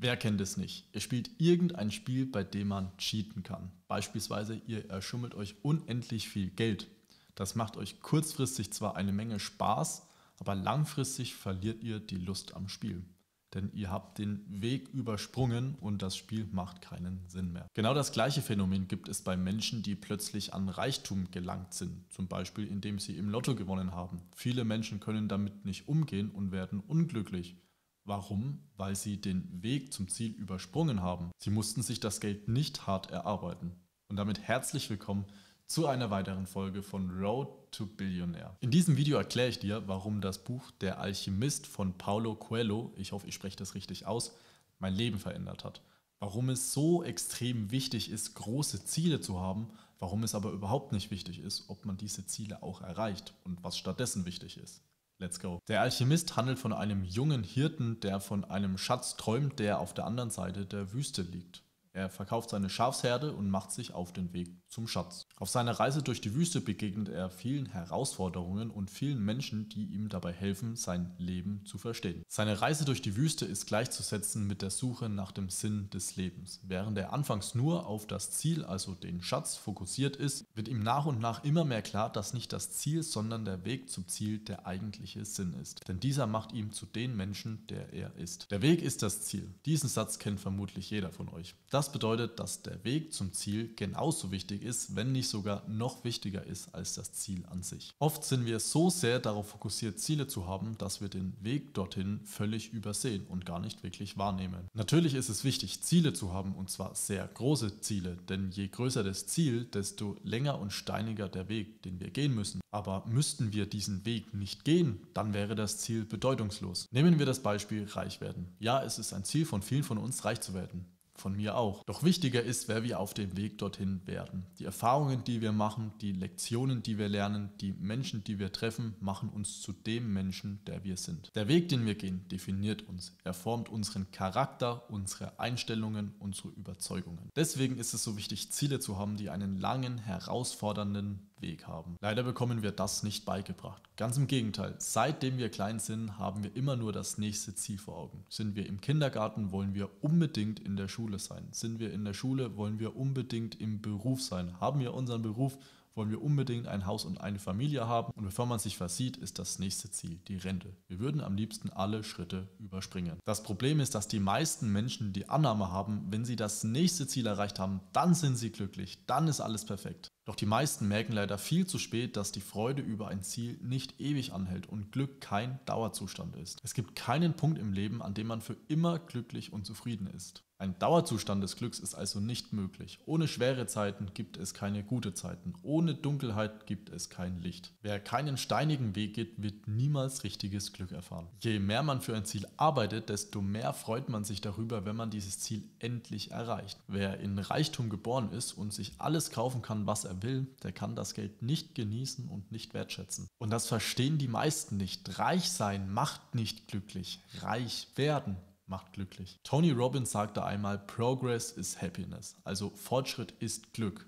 Wer kennt es nicht? Ihr spielt irgendein Spiel, bei dem man cheaten kann. Beispielsweise, ihr erschummelt euch unendlich viel Geld. Das macht euch kurzfristig zwar eine Menge Spaß, aber langfristig verliert ihr die Lust am Spiel. Denn ihr habt den Weg übersprungen und das Spiel macht keinen Sinn mehr. Genau das gleiche Phänomen gibt es bei Menschen, die plötzlich an Reichtum gelangt sind, zum Beispiel indem sie im Lotto gewonnen haben. Viele Menschen können damit nicht umgehen und werden unglücklich. Warum? Weil sie den Weg zum Ziel übersprungen haben. Sie mussten sich das Geld nicht hart erarbeiten. Und damit herzlich willkommen zu einer weiteren Folge von Road to Billionaire. In diesem Video erkläre ich dir, warum das Buch Der Alchemist von Paulo Coelho, ich hoffe, ich spreche das richtig aus, mein Leben verändert hat. Warum es so extrem wichtig ist, große Ziele zu haben, warum es aber überhaupt nicht wichtig ist, ob man diese Ziele auch erreicht und was stattdessen wichtig ist. Let's go. Der Alchemist handelt von einem jungen Hirten, der von einem Schatz träumt, der auf der anderen Seite der Wüste liegt. Er verkauft seine Schafsherde und macht sich auf den Weg zum Schatz. Auf seiner Reise durch die Wüste begegnet er vielen Herausforderungen und vielen Menschen, die ihm dabei helfen, sein Leben zu verstehen. Seine Reise durch die Wüste ist gleichzusetzen mit der Suche nach dem Sinn des Lebens. Während er anfangs nur auf das Ziel, also den Schatz, fokussiert ist, wird ihm nach und nach immer mehr klar, dass nicht das Ziel, sondern der Weg zum Ziel der eigentliche Sinn ist. Denn dieser macht ihm zu den Menschen, der er ist. Der Weg ist das Ziel. Diesen Satz kennt vermutlich jeder von euch. Das bedeutet, dass der Weg zum Ziel genauso wichtig wichtig ist, wenn nicht sogar noch wichtiger ist als das Ziel an sich. Oft sind wir so sehr darauf fokussiert, Ziele zu haben, dass wir den Weg dorthin völlig übersehen und gar nicht wirklich wahrnehmen. Natürlich ist es wichtig, Ziele zu haben und zwar sehr große Ziele, denn je größer das Ziel, desto länger und steiniger der Weg, den wir gehen müssen. Aber müssten wir diesen Weg nicht gehen, dann wäre das Ziel bedeutungslos. Nehmen wir das Beispiel reich werden. Ja, es ist ein Ziel von vielen von uns, reich zu werden von mir auch. Doch wichtiger ist, wer wir auf dem Weg dorthin werden. Die Erfahrungen, die wir machen, die Lektionen, die wir lernen, die Menschen, die wir treffen, machen uns zu dem Menschen, der wir sind. Der Weg, den wir gehen, definiert uns. Er formt unseren Charakter, unsere Einstellungen, unsere Überzeugungen. Deswegen ist es so wichtig, Ziele zu haben, die einen langen, herausfordernden Weg haben. Leider bekommen wir das nicht beigebracht. Ganz im Gegenteil, seitdem wir klein sind, haben wir immer nur das nächste Ziel vor Augen. Sind wir im Kindergarten, wollen wir unbedingt in der Schule sein. Sind wir in der Schule, wollen wir unbedingt im Beruf sein. Haben wir unseren Beruf, wollen wir unbedingt ein Haus und eine Familie haben. Und bevor man sich versieht, ist das nächste Ziel die Rente. Wir würden am liebsten alle Schritte überspringen. Das Problem ist, dass die meisten Menschen die Annahme haben, wenn sie das nächste Ziel erreicht haben, dann sind sie glücklich, dann ist alles perfekt. Doch die meisten merken leider viel zu spät, dass die Freude über ein Ziel nicht ewig anhält und Glück kein Dauerzustand ist. Es gibt keinen Punkt im Leben, an dem man für immer glücklich und zufrieden ist. Ein Dauerzustand des Glücks ist also nicht möglich. Ohne schwere Zeiten gibt es keine gute Zeiten. Ohne Dunkelheit gibt es kein Licht. Wer keinen steinigen Weg geht, wird niemals richtiges Glück erfahren. Je mehr man für ein Ziel arbeitet, desto mehr freut man sich darüber, wenn man dieses Ziel endlich erreicht. Wer in Reichtum geboren ist und sich alles kaufen kann, was er will, der kann das Geld nicht genießen und nicht wertschätzen. Und das verstehen die meisten nicht. Reich sein macht nicht glücklich. Reich werden macht glücklich. Tony Robbins sagte einmal, Progress is Happiness. Also Fortschritt ist Glück.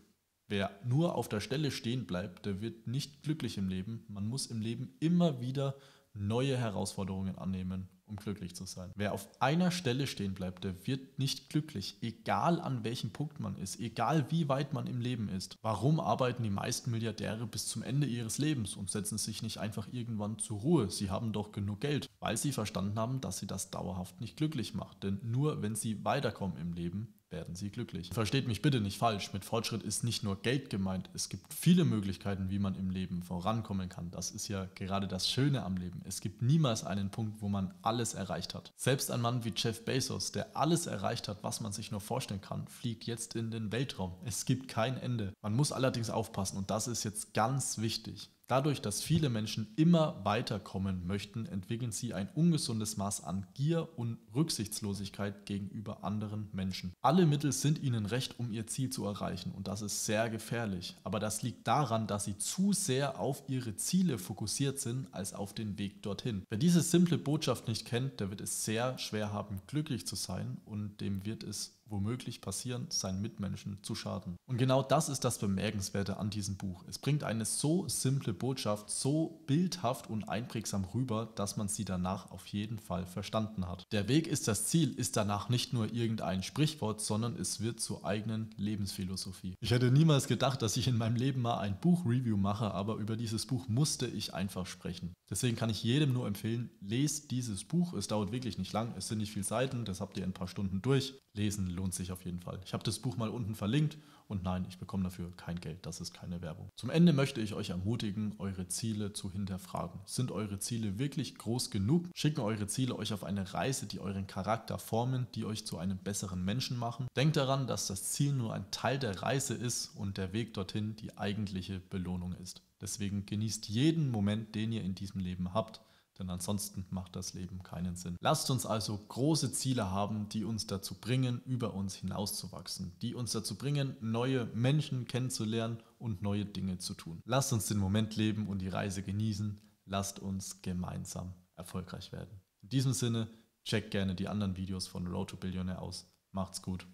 Wer nur auf der Stelle stehen bleibt, der wird nicht glücklich im Leben. Man muss im Leben immer wieder neue Herausforderungen annehmen um glücklich zu sein. Wer auf einer Stelle stehen bleibt, der wird nicht glücklich, egal an welchem Punkt man ist, egal wie weit man im Leben ist. Warum arbeiten die meisten Milliardäre bis zum Ende ihres Lebens und setzen sich nicht einfach irgendwann zur Ruhe? Sie haben doch genug Geld, weil sie verstanden haben, dass sie das dauerhaft nicht glücklich macht. Denn nur wenn sie weiterkommen im Leben, werden Sie glücklich. Versteht mich bitte nicht falsch, mit Fortschritt ist nicht nur Geld gemeint, es gibt viele Möglichkeiten, wie man im Leben vorankommen kann. Das ist ja gerade das Schöne am Leben. Es gibt niemals einen Punkt, wo man alles erreicht hat. Selbst ein Mann wie Jeff Bezos, der alles erreicht hat, was man sich nur vorstellen kann, fliegt jetzt in den Weltraum. Es gibt kein Ende. Man muss allerdings aufpassen und das ist jetzt ganz wichtig. Dadurch, dass viele Menschen immer weiterkommen möchten, entwickeln sie ein ungesundes Maß an Gier und Rücksichtslosigkeit gegenüber anderen Menschen. Alle Mittel sind ihnen recht, um ihr Ziel zu erreichen und das ist sehr gefährlich. Aber das liegt daran, dass sie zu sehr auf ihre Ziele fokussiert sind, als auf den Weg dorthin. Wer diese simple Botschaft nicht kennt, der wird es sehr schwer haben, glücklich zu sein und dem wird es womöglich passieren, seinen Mitmenschen zu schaden. Und genau das ist das Bemerkenswerte an diesem Buch. Es bringt eine so simple Botschaft so bildhaft und einprägsam rüber, dass man sie danach auf jeden Fall verstanden hat. Der Weg ist das Ziel ist danach nicht nur irgendein Sprichwort, sondern es wird zur eigenen Lebensphilosophie. Ich hätte niemals gedacht, dass ich in meinem Leben mal ein Buchreview mache, aber über dieses Buch musste ich einfach sprechen. Deswegen kann ich jedem nur empfehlen, lest dieses Buch. Es dauert wirklich nicht lang, es sind nicht viele Seiten, das habt ihr in ein paar Stunden durch. Lesen lohnt sich auf jeden Fall. Ich habe das Buch mal unten verlinkt und nein, ich bekomme dafür kein Geld. Das ist keine Werbung. Zum Ende möchte ich euch ermutigen, eure Ziele zu hinterfragen. Sind eure Ziele wirklich groß genug? Schicken eure Ziele euch auf eine Reise, die euren Charakter formen, die euch zu einem besseren Menschen machen? Denkt daran, dass das Ziel nur ein Teil der Reise ist und der Weg dorthin die eigentliche Belohnung ist. Deswegen genießt jeden Moment, den ihr in diesem Leben habt denn ansonsten macht das Leben keinen Sinn. Lasst uns also große Ziele haben, die uns dazu bringen, über uns hinauszuwachsen, die uns dazu bringen, neue Menschen kennenzulernen und neue Dinge zu tun. Lasst uns den Moment leben und die Reise genießen. Lasst uns gemeinsam erfolgreich werden. In diesem Sinne, checkt gerne die anderen Videos von Road to Billionaire aus. Macht's gut.